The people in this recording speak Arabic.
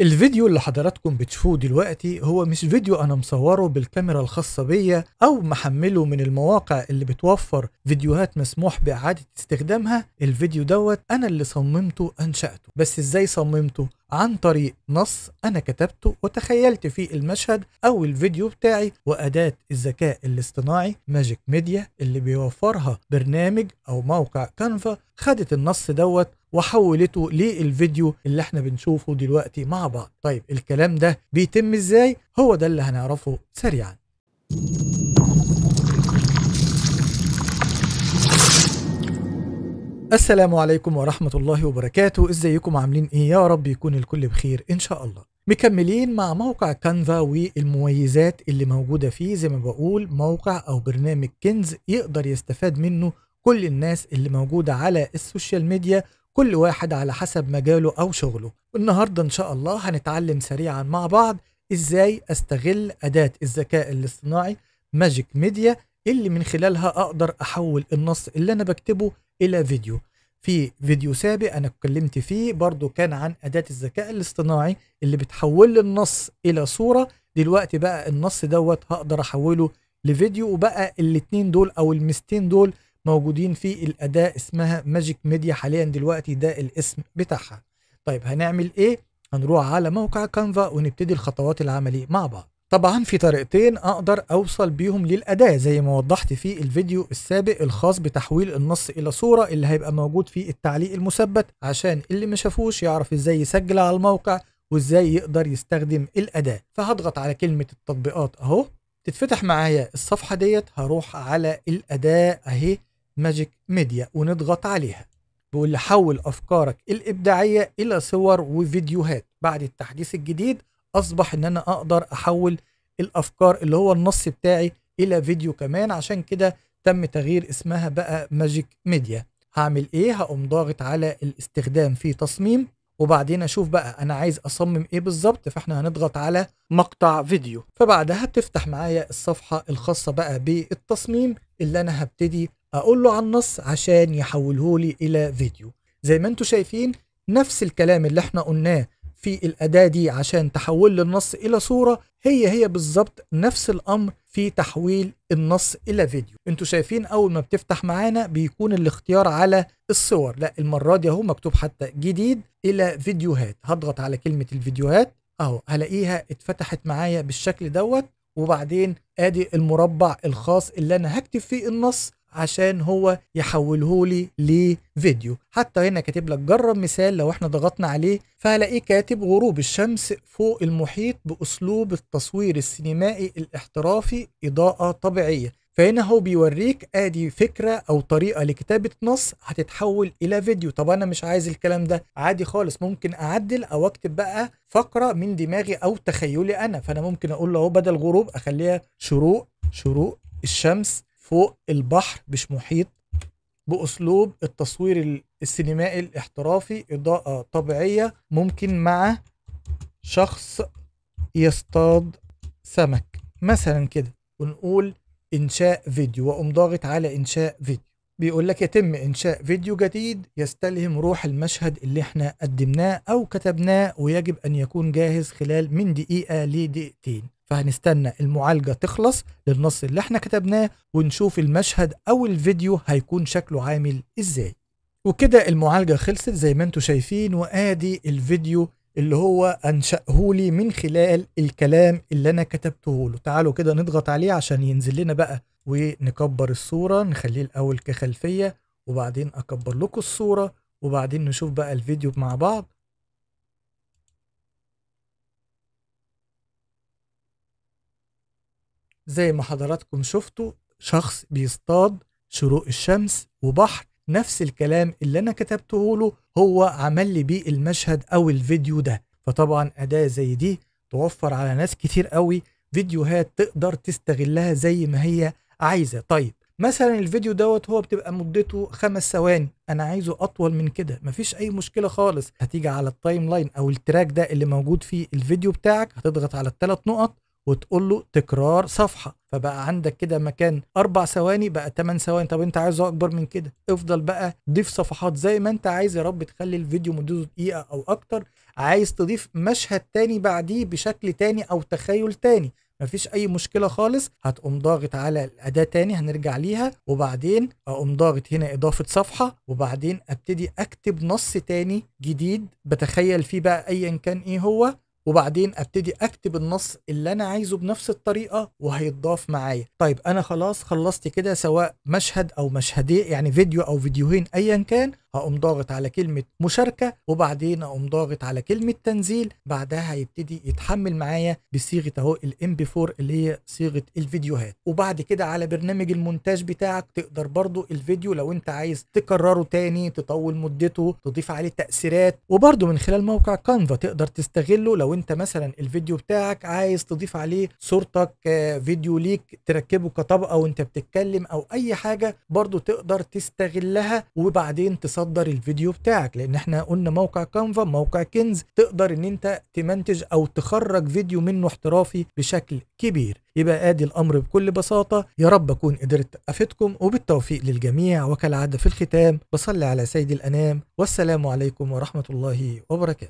الفيديو اللي حضراتكم بتشوفوه دلوقتي هو مش فيديو انا مصوره بالكاميرا الخاصه بيا او محمله من المواقع اللي بتوفر فيديوهات مسموح باعاده استخدامها الفيديو دوت انا اللي صممته انشاته بس ازاي صممته عن طريق نص أنا كتبته وتخيلت فيه المشهد أو الفيديو بتاعي وأداة الذكاء الاصطناعي ماجيك ميديا اللي بيوفرها برنامج أو موقع كانفا خدت النص دوت وحولته للفيديو اللي احنا بنشوفه دلوقتي مع بعض طيب الكلام ده بيتم ازاي هو ده اللي هنعرفه سريعا السلام عليكم ورحمة الله وبركاته ازيكم عاملين ايه يا رب يكون الكل بخير ان شاء الله مكملين مع موقع كانفا والمميزات اللي موجودة فيه زي ما بقول موقع او برنامج كنز يقدر يستفاد منه كل الناس اللي موجودة على السوشيال ميديا كل واحد على حسب مجاله او شغله النهاردة ان شاء الله هنتعلم سريعا مع بعض ازاي استغل اداة الذكاء الاصطناعي ماجيك ميديا اللي من خلالها اقدر احول النص اللي انا بكتبه الى فيديو في فيديو سابق انا اتكلمت فيه برضو كان عن اداه الذكاء الاصطناعي اللي بتحول لي النص الى صوره دلوقتي بقى النص دوت هقدر احوله لفيديو وبقى الاتنين دول او المستين دول موجودين في الاداه اسمها ماجيك ميديا حاليا دلوقتي ده الاسم بتاعها طيب هنعمل ايه هنروح على موقع كانفا ونبتدي الخطوات العمليه مع بعض طبعا في طريقتين اقدر اوصل بيهم للاداه زي ما وضحت في الفيديو السابق الخاص بتحويل النص الى صوره اللي هيبقى موجود في التعليق المثبت عشان اللي ما شافوش يعرف ازاي يسجل على الموقع وازاي يقدر يستخدم الاداه فهضغط على كلمه التطبيقات اهو تتفتح معايا الصفحه ديت هروح على الاداه اهي ماجيك ميديا ونضغط عليها بيقول حول افكارك الابداعيه الى صور وفيديوهات بعد التحديث الجديد اصبح ان انا اقدر احول الافكار اللي هو النص بتاعي الى فيديو كمان عشان كده تم تغيير اسمها بقى ماجيك ميديا هعمل ايه هقوم ضاغط على الاستخدام في تصميم وبعدين اشوف بقى انا عايز اصمم ايه بالظبط فاحنا هنضغط على مقطع فيديو فبعدها بتفتح معايا الصفحه الخاصه بقى بالتصميم اللي انا هبتدي اقول له عن النص عشان يحوله لي الى فيديو زي ما انتم شايفين نفس الكلام اللي احنا قلناه في الأداة دي عشان تحول النص إلى صورة هي هي بالظبط نفس الأمر في تحويل النص إلى فيديو انتوا شايفين أول ما بتفتح معانا بيكون الاختيار على الصور لا المرة دي أهو مكتوب حتى جديد إلى فيديوهات هضغط على كلمة الفيديوهات أهو هلاقيها اتفتحت معايا بالشكل دوت وبعدين ادي المربع الخاص اللي انا هكتب فيه النص عشان هو يحوله لي لفيديو حتى هنا كاتب لك جرب مثال لو احنا ضغطنا عليه فهلاقيه كاتب غروب الشمس فوق المحيط باسلوب التصوير السينمائي الاحترافي اضاءه طبيعيه فهنا هو بيوريك ادي فكره او طريقه لكتابه نص هتتحول الى فيديو طب انا مش عايز الكلام ده عادي خالص ممكن اعدل او اكتب بقى فقره من دماغي او تخيلي انا فانا ممكن اقول له اهو بدل غروب اخليها شروق شروق الشمس فوق البحر مش محيط باسلوب التصوير السينمائي الاحترافي اضاءه طبيعيه ممكن مع شخص يصطاد سمك مثلا كده ونقول انشاء فيديو واقوم ضاغط على انشاء فيديو بيقول لك يتم انشاء فيديو جديد يستلهم روح المشهد اللي احنا قدمناه او كتبناه ويجب ان يكون جاهز خلال من دقيقه لدقيقتين فهنستنى المعالجة تخلص للنص اللي احنا كتبناه ونشوف المشهد او الفيديو هيكون شكله عامل ازاي وكده المعالجة خلصت زي ما انتم شايفين وادي الفيديو اللي هو انشأه لي من خلال الكلام اللي انا كتبته له تعالوا كده نضغط عليه عشان ينزل لنا بقى ونكبر الصورة نخليه الاول كخلفية وبعدين اكبر لكم الصورة وبعدين نشوف بقى الفيديو مع بعض زي ما حضراتكم شفتوا شخص بيصطاد شروق الشمس وبحر نفس الكلام اللي انا كتبته له هو عمل لي بيه المشهد او الفيديو ده فطبعا اداه زي دي توفر على ناس كتير قوي فيديوهات تقدر تستغلها زي ما هي عايزه طيب مثلا الفيديو دوت هو بتبقى مدته خمس ثواني انا عايزه اطول من كده مفيش اي مشكله خالص هتيجي على التايم لاين او التراك ده اللي موجود فيه الفيديو بتاعك هتضغط على الثلاث نقط وتقول له تكرار صفحه فبقى عندك كده مكان اربع ثواني بقى ثمان ثواني طب انت عايزه اكبر من كده افضل بقى ضيف صفحات زي ما انت عايز يا رب تخلي الفيديو مدته دقيقه او اكتر عايز تضيف مشهد تاني بعديه بشكل تاني او تخيل تاني مفيش اي مشكله خالص هتقوم ضاغط على الاداه تاني هنرجع ليها وبعدين اقوم ضاغط هنا اضافه صفحه وبعدين ابتدي اكتب نص تاني جديد بتخيل فيه بقى ايا كان ايه هو وبعدين ابتدي اكتب النص اللي انا عايزه بنفس الطريقه وهيتضاف معايا طيب انا خلاص خلصت كده سواء مشهد او مشهدين يعني فيديو او فيديوهين ايا كان هقوم ضاغط على كلمه مشاركه وبعدين اقوم ضاغط على كلمه تنزيل بعدها هيبتدي يتحمل معايا بصيغه اهو الام بي 4 اللي هي صيغه الفيديوهات وبعد كده على برنامج المونتاج بتاعك تقدر برضو الفيديو لو انت عايز تكرره تاني تطول مدته تضيف عليه تاثيرات وبرضو من خلال موقع كانفا تقدر تستغله لو انت مثلا الفيديو بتاعك عايز تضيف عليه صورتك آه، فيديو ليك تركبه كطبقه وانت بتتكلم او اي حاجه برضو تقدر تستغلها وبعدين تصور تصدر الفيديو بتاعك لان احنا قلنا موقع كانفا موقع كنز تقدر ان انت تمنتج او تخرج فيديو منه احترافي بشكل كبير يبقى ادي الامر بكل بساطه يا رب اكون قدرت افيدكم وبالتوفيق للجميع وكالعاده في الختام بصلي على سيد الانام والسلام عليكم ورحمه الله وبركاته